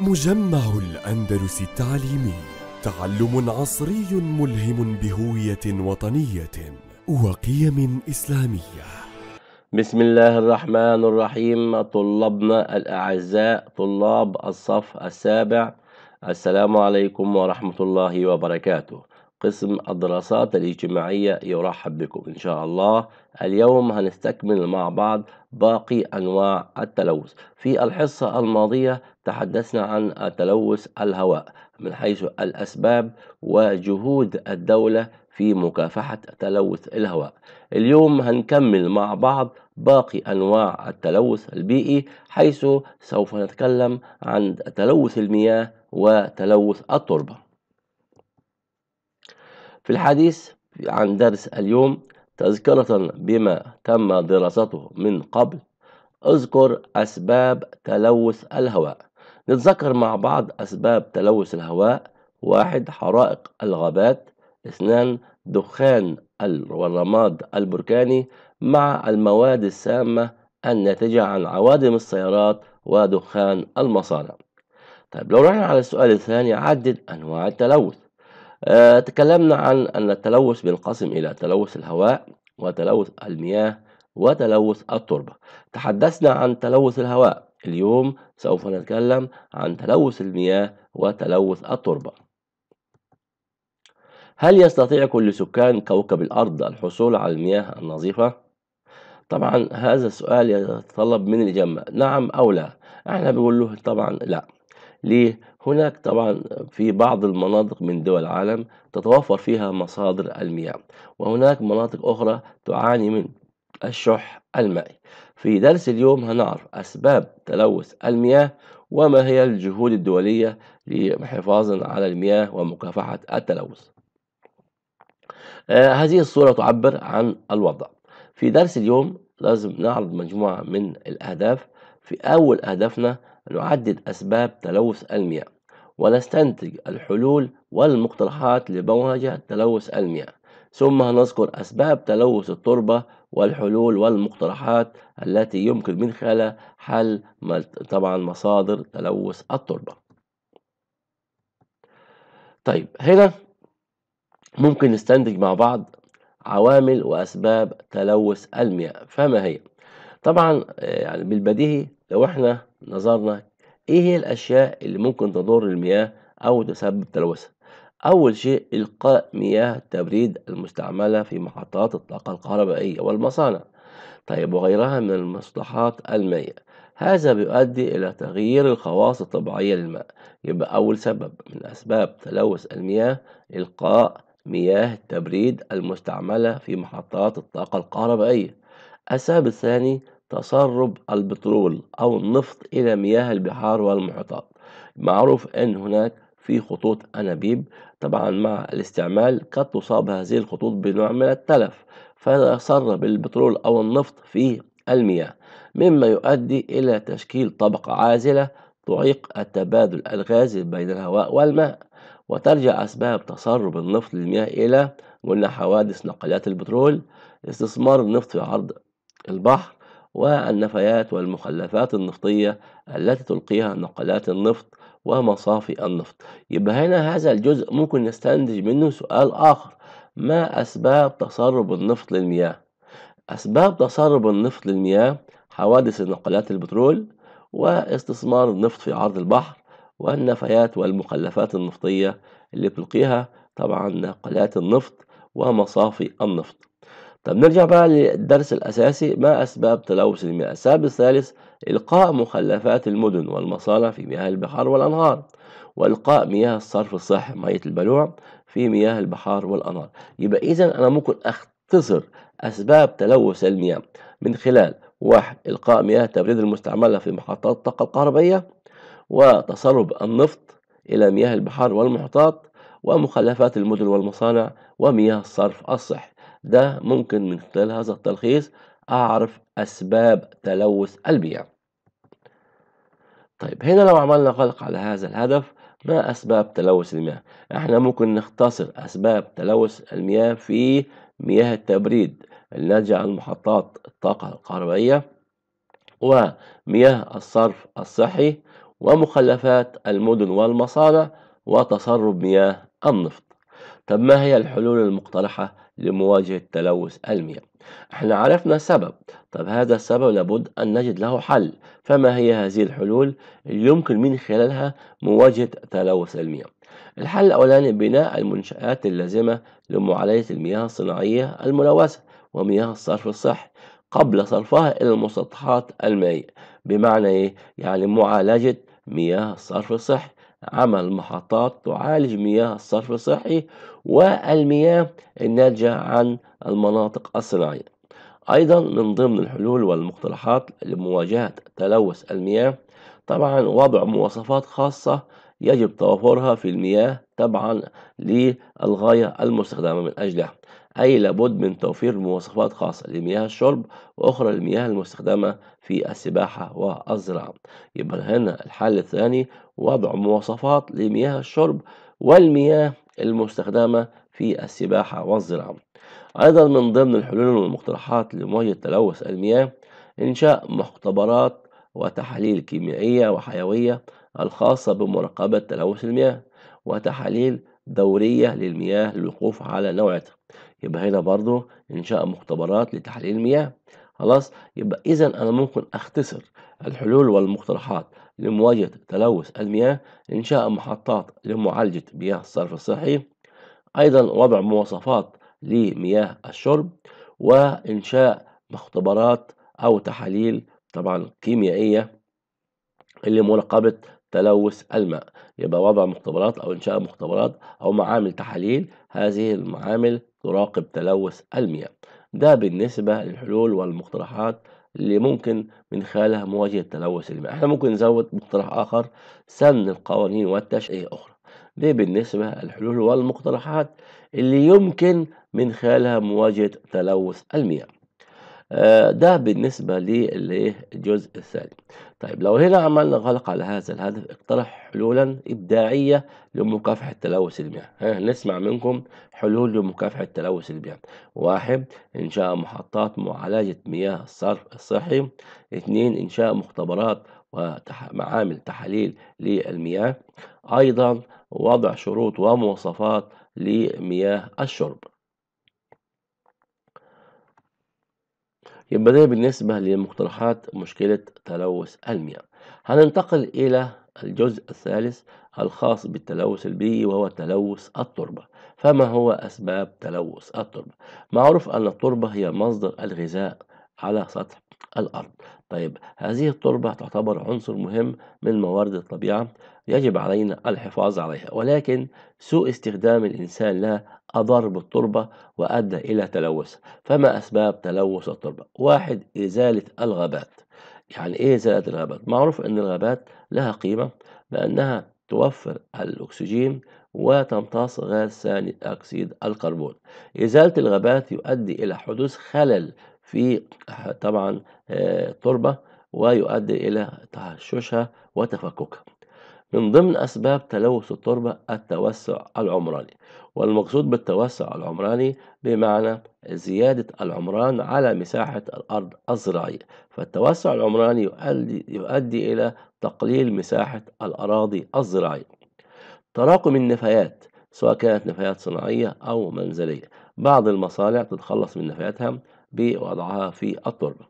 مجمع الأندلس التعليمي تعلم عصري ملهم بهوية وطنية وقيم إسلامية بسم الله الرحمن الرحيم طلابنا الأعزاء طلاب الصف السابع السلام عليكم ورحمة الله وبركاته قسم الدراسات الاجتماعية يرحب بكم إن شاء الله اليوم هنستكمل مع بعض باقي أنواع التلوث في الحصة الماضية تحدثنا عن تلوث الهواء من حيث الأسباب وجهود الدولة في مكافحة تلوث الهواء اليوم هنكمل مع بعض باقي أنواع التلوث البيئي حيث سوف نتكلم عن تلوث المياه وتلوث التربة في الحديث عن درس اليوم تذكرة بما تم دراسته من قبل اذكر أسباب تلوث الهواء نتذكر مع بعض أسباب تلوث الهواء واحد حرائق الغابات اثنان دخان والرماد البركاني مع المواد السامة الناتجة عن عوادم السيارات ودخان المصانع طيب لو رحنا على السؤال الثاني عدد أنواع التلوث أه تكلمنا عن أن التلوث بينقسم إلى تلوث الهواء وتلوث المياه وتلوث التربة تحدثنا عن تلوث الهواء اليوم سوف نتكلم عن تلوث المياه وتلوث التربة هل يستطيع كل سكان كوكب الأرض الحصول على المياه النظيفة؟ طبعا هذا السؤال يتطلب من الإجابة نعم أو لا احنا بنقول له طبعا لا ليه؟ هناك طبعا في بعض المناطق من دول العالم تتوفر فيها مصادر المياه وهناك مناطق أخرى تعاني من الشح المائي في درس اليوم هنعرف أسباب تلوث المياه وما هي الجهود الدولية لحفاظ على المياه ومكافحة التلوث آه هذه الصورة تعبر عن الوضع في درس اليوم لازم نعرض مجموعة من الأهداف في أول أهدافنا نعدد أسباب تلوث المياه ونستنتج الحلول والمقترحات لمواجهة تلوث المياه ثم هنذكر أسباب تلوث التربة والحلول والمقترحات التي يمكن من خلالها حل طبعا مصادر تلوث التربة طيب هنا ممكن نستنتج مع بعض عوامل وأسباب تلوث المياه فما هي؟ طبعا آه، يعني بالبديهي لو احنا نظرنا ايه هي الأشياء اللي ممكن تضر المياه أو تسبب تلوثها أول شيء إلقاء مياه التبريد المستعملة في محطات الطاقة الكهربائية والمصانع طيب وغيرها من المصلحات المائية هذا بيؤدي إلى تغيير الخواص الطبيعية للماء يبقى أول سبب من أسباب تلوث المياه إلقاء مياه التبريد المستعملة في محطات الطاقة الكهربائية السبب الثاني تسرب البترول أو النفط إلى مياه البحار والمحيطات معروف أن هناك في خطوط أنابيب طبعا مع الاستعمال قد تصاب هذه الخطوط بنوع من التلف فيتسرب البترول أو النفط في المياه مما يؤدي إلى تشكيل طبقة عازلة تعيق التبادل الغازي بين الهواء والماء وترجع أسباب تسرب النفط للمياه إلى قلنا حوادث نقلات البترول استثمار النفط في عرض البحر والنفايات والمخلفات النفطية التي تلقيها نقلات النفط ومصافي النفط يبقى هنا هذا الجزء ممكن نستنتج منه سؤال آخر ما أسباب تسرب النفط للمياه؟ أسباب تسرب النفط للمياه حوادث نقلات البترول واستثمار النفط في عرض البحر والنفايات والمخلفات النفطية اللي بتلقيها طبعا نقلات النفط ومصافي النفط طب نرجع بقى للدرس الأساسي ما أسباب تلوث المياه السبب الثالث إلقاء مخلفات المدن والمصانع في مياه البحار والأنهار وإلقاء مياه الصرف الصحي مية البلوع في مياه البحار والأنهار يبقى إذا أنا ممكن أختصر أسباب تلوث المياه من خلال واحد إلقاء مياه تبريد المستعملة في محطات الطاقة الكهربائية وتسرب النفط إلى مياه البحار والمحطات ومخلفات المدن والمصانع ومياه الصرف الصحي ده ممكن من خلال هذا التلخيص أعرف أسباب تلوث البيئة طيب هنا لو عملنا قلق على هذا الهدف ما أسباب تلوث المياه؟ إحنا ممكن نختصر أسباب تلوث المياه في مياه التبريد الناتجة عن محطات الطاقة الكهربائية ومياه الصرف الصحي ومخلفات المدن والمصانع وتسرب مياه النفط طب ما هي الحلول المقترحة لمواجهة تلوث المياه احنا عرفنا سبب طب هذا السبب لابد أن نجد له حل فما هي هذه الحلول اللي يمكن من خلالها مواجهة تلوث المياه الحل الأولاني بناء المنشآت اللازمة لمعالجة المياه الصناعية الملوثة ومياه الصرف الصحي قبل صرفها إلى المسطحات المائية بمعنى إيه؟ يعني معالجة مياه الصرف الصحي عمل محطات تعالج مياه الصرف الصحي والمياه الناتجة عن المناطق الصناعية أيضا من ضمن الحلول والمقترحات لمواجهة تلوث المياه طبعا وضع مواصفات خاصة يجب توفرها في المياه طبعا للغاية المستخدمة من أجلها أي لابد من توفير مواصفات خاصة لمياه الشرب وأخرى للمياه المستخدمة في السباحة والزراعة يبقى هنا الحل الثاني وضع مواصفات لمياه الشرب والمياه المستخدمة في السباحة والزراعة أيضا من ضمن الحلول والمقترحات لمواجهة تلوث المياه إنشاء مختبرات وتحاليل كيميائية وحيوية الخاصة بمراقبة تلوث المياه وتحاليل دورية للمياه للوقوف على نوعها يبقى هنا برضو إنشاء مختبرات لتحليل المياه خلاص يبقى إذا أنا ممكن أختصر الحلول والمقترحات لمواجهة تلوث المياه إنشاء محطات لمعالجة مياه الصرف الصحي أيضا وضع مواصفات لمياه الشرب وإنشاء مختبرات أو تحاليل طبعا كيميائية لمراقبة تلوث الماء يبقى وضع مختبرات أو إنشاء مختبرات أو معامل تحاليل هذه المعامل تراقب تلوث المياه ده بالنسبة للحلول والمقترحات اللي ممكن من خلالها مواجهة تلوث المياه احنا ممكن نزود مقترح آخر سن القوانين والتشريع أخرى دي بالنسبة للحلول والمقترحات اللي يمكن من خلالها مواجهة تلوث المياه آه، ده بالنسبة للجزء الثاني طيب لو هنا عملنا غلق على هذا الهدف اقترح حلولا إبداعية لمكافحة تلوث المياه نسمع منكم حلول لمكافحة تلوث المياه واحد إنشاء محطات معالجة مياه الصرف الصحي اثنين إنشاء مختبرات ومعامل تحاليل للمياه أيضا وضع شروط ومواصفات لمياه الشرب يبقى ده بالنسبة لمقترحات مشكلة تلوث المياه هننتقل إلى الجزء الثالث الخاص بالتلوث البيئي وهو تلوث التربة فما هو أسباب تلوث التربة؟ معروف أن التربة هي مصدر الغذاء على سطح الأرض طيب هذه التربة تعتبر عنصر مهم من موارد الطبيعة يجب علينا الحفاظ عليها ولكن سوء استخدام الإنسان لها أضر بالتربة وأدى إلى تلوثها فما أسباب تلوث التربة؟ واحد إزالة الغابات يعني إيه إزالة الغابات؟ معروف أن الغابات لها قيمة بأنها توفر الأكسجين وتمتص غاز ثاني أكسيد الكربون إزالة الغابات يؤدي إلى حدوث خلل في طبعا تربة ويؤدي إلى تعششها وتفككها من ضمن أسباب تلوث التربة التوسع العمراني والمقصود بالتوسع العمراني بمعنى زيادة العمران على مساحة الأرض الزراعية فالتوسع العمراني يؤدي, يؤدي إلى تقليل مساحة الأراضي الزراعية تراكم النفايات سواء كانت نفايات صناعية أو منزلية بعض المصانع تتخلص من نفاياتها بوضعها في التربة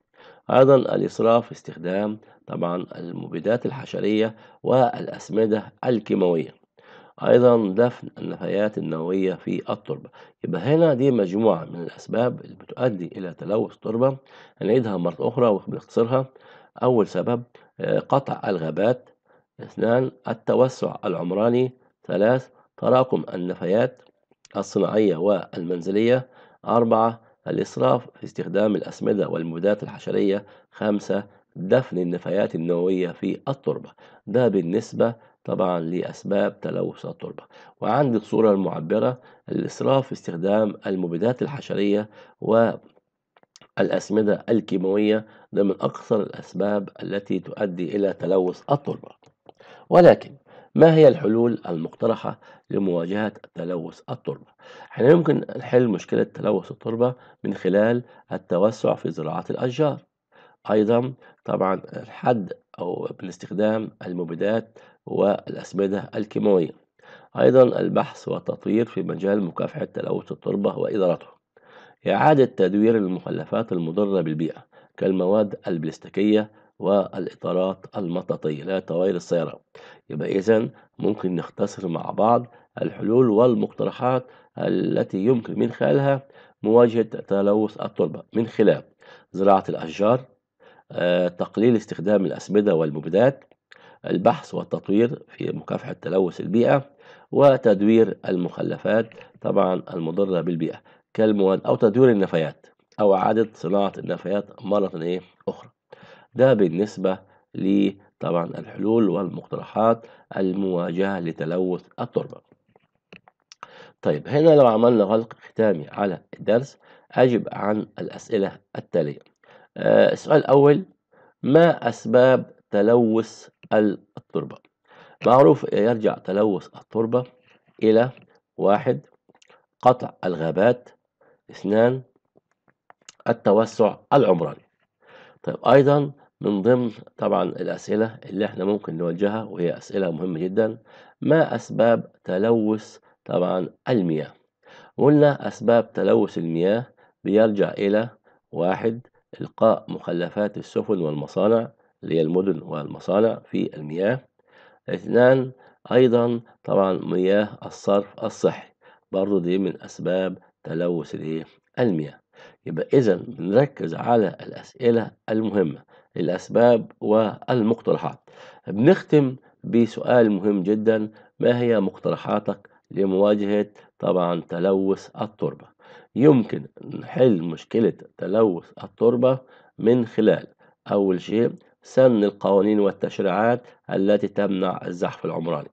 أيضا الإسراف في استخدام طبعا المبيدات الحشرية والأسمدة الكيماوية أيضا دفن النفايات النووية في التربة يبقى هنا دي مجموعة من الأسباب اللي بتؤدي إلى تلوث التربة هنعيدها مرة أخرى وبنختصرها أول سبب آه، قطع الغابات اثنان التوسع العمراني ثلاث تراكم النفايات الصناعية والمنزلية أربعة الإسراف في استخدام الأسمدة والمبيدات الحشرية خمسة دفن النفايات النووية في التربة ده بالنسبة طبعا لأسباب تلوث التربة وعندي الصورة المعبرة الإسراف في استخدام المبيدات الحشرية والأسمدة الكيماوية ده من أكثر الأسباب التي تؤدي إلى تلوث التربة ولكن ما هي الحلول المقترحة لمواجهة تلوث التربة؟ احنا يمكن حل مشكلة تلوث التربة من خلال التوسع في زراعة الأشجار أيضا طبعا الحد أو بالاستخدام المبيدات والأسمدة الكيماوية أيضا البحث والتطوير في مجال مكافحة تلوث التربة وإدارته إعادة تدوير المخلفات المضرة بالبيئة كالمواد البلاستيكية والإطارات المطاطية لا طوائر السيارة يبقى إذا ممكن نختصر مع بعض الحلول والمقترحات التي يمكن من خلالها مواجهة تلوث التربة من خلال زراعة الأشجار آه، تقليل استخدام الأسمدة والمبيدات البحث والتطوير في مكافحة تلوث البيئة وتدوير المخلفات طبعا المضرة بالبيئة كالمواد أو تدوير النفايات أو إعادة صناعة النفايات مرة إيه، أخرى ده بالنسبة لطبعا الحلول والمقترحات المواجهة لتلوث التربة طيب هنا لو عملنا غلق ختامي على الدرس أجب عن الأسئلة التالية آه السؤال الأول ما أسباب تلوث التربة معروف يرجع تلوث التربة إلى واحد قطع الغابات اثنان التوسع العمراني طيب أيضا من ضمن طبعا الأسئلة اللي احنا ممكن نوجهها وهي أسئلة مهمة جدا ما أسباب تلوث طبعا المياه قلنا أسباب تلوث المياه بيرجع إلى واحد إلقاء مخلفات السفن والمصانع اللي هي المدن والمصانع في المياه اثنان أيضا طبعا مياه الصرف الصحي برضو دي من أسباب تلوث إيه، المياه يبقى إذا بنركز على الأسئلة المهمة الأسباب والمقترحات بنختم بسؤال مهم جدا ما هي مقترحاتك لمواجهة طبعا تلوث التربة يمكن نحل مشكلة تلوث التربة من خلال أول شيء سن القوانين والتشريعات التي تمنع الزحف العمراني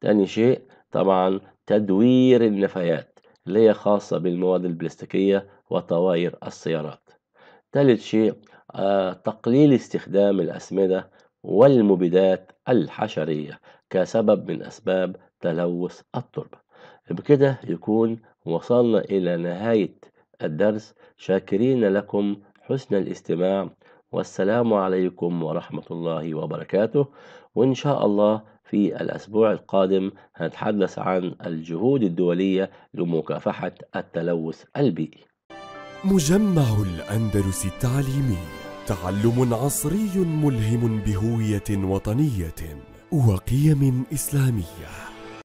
تاني شيء طبعا تدوير النفايات اللي هي خاصة بالمواد البلاستيكية وطوائر السيارات ثالث شيء آه، تقليل استخدام الأسمدة والمبيدات الحشرية كسبب من أسباب تلوث التربة بكده يكون وصلنا إلى نهاية الدرس شاكرين لكم حسن الاستماع والسلام عليكم ورحمة الله وبركاته وإن شاء الله في الأسبوع القادم هنتحدث عن الجهود الدولية لمكافحة التلوث البيئي مجمع الأندلس التعليمي تعلم عصري ملهم بهوية وطنية وقيم إسلامية